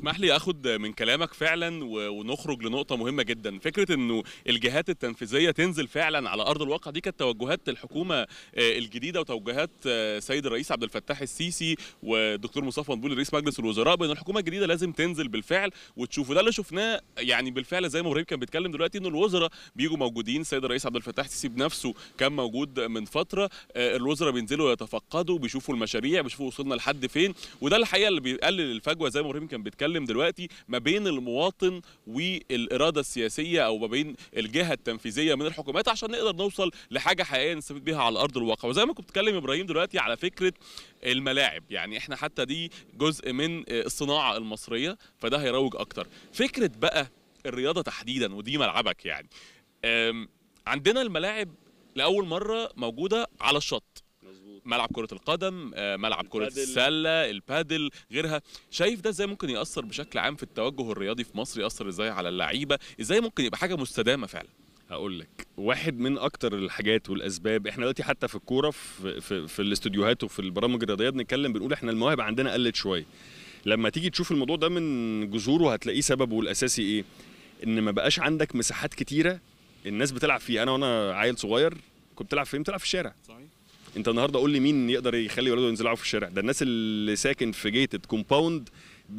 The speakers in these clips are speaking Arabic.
اسمح لي اخد من كلامك فعلا ونخرج لنقطه مهمه جدا فكره انه الجهات التنفيذيه تنزل فعلا على ارض الواقع دي كانت توجهات الحكومه آه، الجديده وتوجهات آه، سيد الرئيس عبد الفتاح السيسي والدكتور مصطفى مدبولي رئيس مجلس الوزراء بان الحكومه الجديده لازم تنزل بالفعل وتشوف وده اللي شفناه يعني بالفعل زي ما ابراهيم كان بيتكلم دلوقتي ان الوزراء بيجوا موجودين سيد الرئيس عبد الفتاح السيسي بنفسه كان موجود من فتره آه، الوزراء بينزلوا يتفقدوا بيشوفوا المشاريع بيشوفوا وصلنا لحد فين وده الحقيقه اللي بيقلل الفجوه زي ما ابراهيم كان بيتكلم بنتكلم دلوقتي ما بين المواطن والاراده السياسيه او ما بين الجهه التنفيذيه من الحكومات عشان نقدر نوصل لحاجه حقيقيه نستفيد بيها على ارض الواقع وزي ما كنت بتكلم ابراهيم دلوقتي على فكره الملاعب يعني احنا حتى دي جزء من الصناعه المصريه فده هيروج اكتر فكره بقى الرياضه تحديدا ودي ملعبك يعني عندنا الملاعب لاول مره موجوده على الشط ملعب كره القدم آه، ملعب كره السله البادل غيرها شايف ده ازاي ممكن ياثر بشكل عام في التوجه الرياضي في مصر ياثر ازاي على اللعيبه ازاي ممكن يبقى حاجه مستدامه فعلا هقول لك واحد من اكتر الحاجات والاسباب احنا دلوقتي حتى في الكوره في, في, في الاستوديوهات وفي البرامج الرياضيه بنتكلم بنقول احنا المواهب عندنا قلت شويه لما تيجي تشوف الموضوع ده من جذوره هتلاقيه سببه الاساسي ايه ان ما بقاش عندك مساحات كتيره الناس بتلعب فيها انا وانا عيل صغير كنت بتلعب فين بتلعب في الشارع صحيح انت النهارده قول لي مين يقدر يخلي ولاده ينزلوا في الشارع ده الناس اللي ساكن في جيتد كومباوند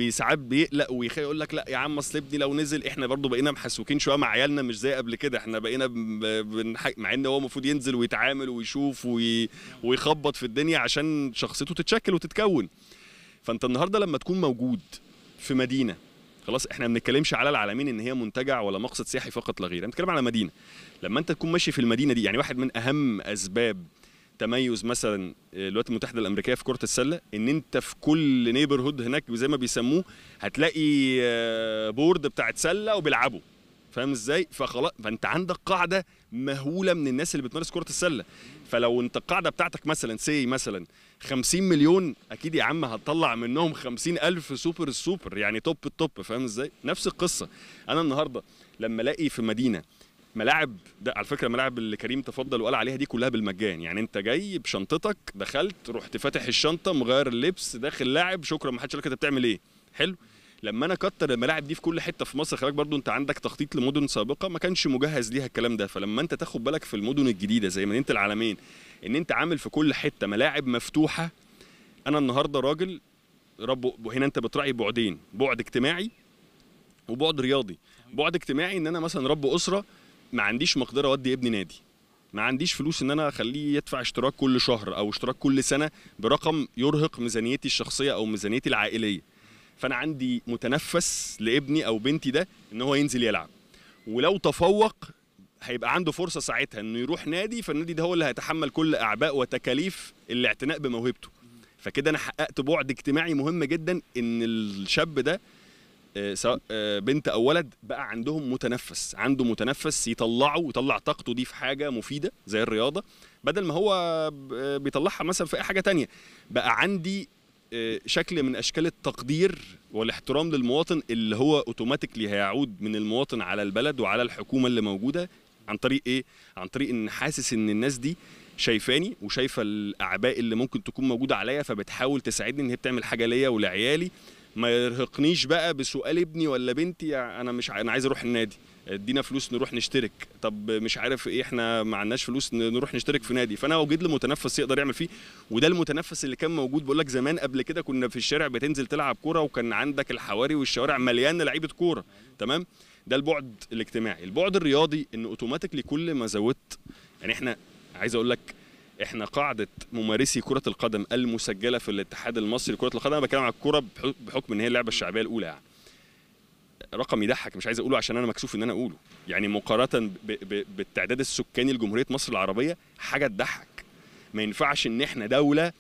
ساعات بيقلق ويخلي يقول لك لا يا عم اصل ابني لو نزل احنا برضو بقينا محسوكين شويه مع عيالنا مش زي قبل كده احنا بقينا بنحق... مع ان هو المفروض ينزل ويتعامل ويشوف وي... ويخبط في الدنيا عشان شخصيته تتشكل وتتكون فانت النهارده لما تكون موجود في مدينه خلاص احنا ما بنتكلمش على العالمين ان هي منتجع ولا مقصد سياحي فقط لا غير انا بتكلم على مدينه لما انت تكون ماشي في المدينه دي يعني واحد من اهم اسباب تميز مثلا آه، الولايات المتحده الامريكيه في كره السله ان انت في كل نيبر هود هناك زي ما بيسموه هتلاقي بورد آه، بتاعت سله وبيلعبوا فاهم ازاي فخلاص فانت عندك قاعده مهوله من الناس اللي بتمارس كره السله فلو انت القاعده بتاعتك مثلا سي مثلا 50 مليون اكيد يا عم هتطلع منهم 50 الف سوبر السوبر يعني توب التوب فاهم ازاي نفس القصه انا النهارده لما الاقي في مدينه ملاعب ده على فكره ملاعب اللي كريم تفضل وقال عليها دي كلها بالمجان يعني انت جاي بشنطتك دخلت رحت فاتح الشنطه مغير اللبس داخل لاعب شكرا ما حدش لك انت بتعمل ايه حلو لما انا كتر الملاعب دي في كل حته في مصر خلاك برضو انت عندك تخطيط لمدن سابقه ما كانش مجهز ليها الكلام ده فلما انت تاخد بالك في المدن الجديده زي مدينه العالمين ان انت عامل في كل حته ملاعب مفتوحه انا النهارده راجل رب هنا انت بتراعي بعدين بعد اجتماعي وبعد رياضي بعد اجتماعي ان انا مثلا رب اسره ما عنديش مقدره اودي ابني نادي ما عنديش فلوس ان انا اخليه يدفع اشتراك كل شهر او اشتراك كل سنه برقم يرهق ميزانيتي الشخصيه او ميزانيتي العائليه فانا عندي متنفس لابني او بنتي ده ان هو ينزل يلعب ولو تفوق هيبقى عنده فرصه ساعتها انه يروح نادي فالنادي ده هو اللي هيتحمل كل اعباء وتكاليف الاعتناء بموهبته فكده انا حققت بعد اجتماعي مهم جدا ان الشاب ده آه، سواء آه، بنت او ولد بقى عندهم متنفس عنده متنفس يطلعه ويطلع طاقته دي في حاجه مفيده زي الرياضه بدل ما هو آه، بيطلعها مثلا في اي حاجه تانية بقى عندي شكل من اشكال التقدير والاحترام للمواطن اللي هو اوتوماتيكلي هيعود من المواطن على البلد وعلى الحكومه اللي موجوده عن طريق ايه عن طريق ان حاسس ان الناس دي شايفاني وشايفه الاعباء اللي ممكن تكون موجوده عليا فبتحاول تساعدني ان هي بتعمل حاجه ليا ولعيالي ما يرهقنيش بقى بسؤال ابني ولا بنتي انا مش انا عايز اروح النادي ادينا فلوس نروح نشترك طب مش عارف ايه احنا ما عندناش فلوس نروح نشترك في نادي فانا وجد له متنفس يقدر يعمل فيه وده المتنفس اللي كان موجود بقول لك زمان قبل كده كنا في الشارع بتنزل تلعب كوره وكان عندك الحواري والشوارع مليانه لعيبه كوره تمام ده البعد الاجتماعي البعد الرياضي ان اوتوماتيكلي كل ما زودت يعني احنا عايز اقول لك احنا قاعده ممارسي كره القدم المسجله في الاتحاد المصري لكره القدم انا بتكلم عن الكره بحكم ان هي اللعبه الشعبيه الاولى يعني رقم يضحك مش عايز اقوله عشان انا مكسوف ان انا اقوله يعني مقارنه بالتعداد السكاني لجمهوريه مصر العربيه حاجه تضحك ما ينفعش ان احنا دوله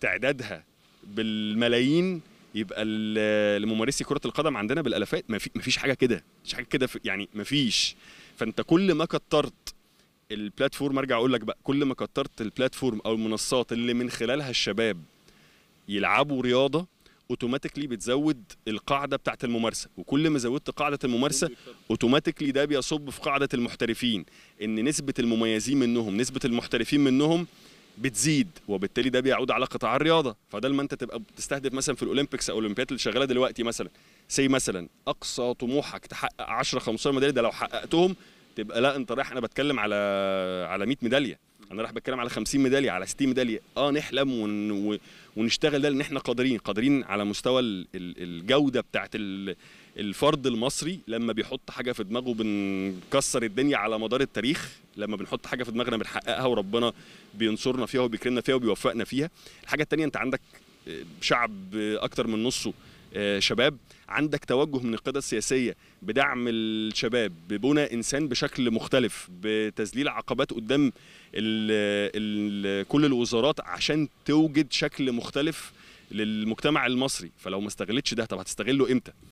تعدادها بالملايين يبقى لممارسي كره القدم عندنا بالالافات ما فيش حاجه كده مفيش حاجه كده يعني ما فيش فانت كل ما كترت البلاتفورم ارجع اقول لك بقى كل ما كترت البلاتفورم او المنصات اللي من خلالها الشباب يلعبوا رياضه اوتوماتيكلي بتزود القاعده بتاعه الممارسه وكل ما زودت قاعده الممارسه اوتوماتيكلي ده بيصب في قاعده المحترفين ان نسبه المميزين منهم نسبه المحترفين منهم بتزيد وبالتالي ده بيعود على قطاع الرياضه فبدل ما انت تبقى بتستهدف مثلا في الاولمبيكس او الاولمبيات اللي شغاله دلوقتي مثلا سي مثلا اقصى طموحك تحقق 10 15 ميداليه ده لو حققتهم تبقى لا انت رايح انا بتكلم على على 100 ميداليه انا رايح بتكلم على 50 ميداليه على 60 ميداليه اه نحلم ون... ونشتغل ده لان احنا قادرين قادرين على مستوى الجوده بتاعت الفرد المصري لما بيحط حاجه في دماغه بنكسر الدنيا على مدار التاريخ لما بنحط حاجه في دماغنا بنحققها وربنا بينصرنا فيها وبيكرمنا فيها وبيوفقنا فيها الحاجه الثانيه انت عندك شعب اكتر من نصه آه، شباب عندك توجه من القياده السياسيه بدعم الشباب ببناء انسان بشكل مختلف بتذليل عقبات قدام الـ الـ كل الوزارات عشان توجد شكل مختلف للمجتمع المصري فلو ما استغلتش ده طب هتستغله امتى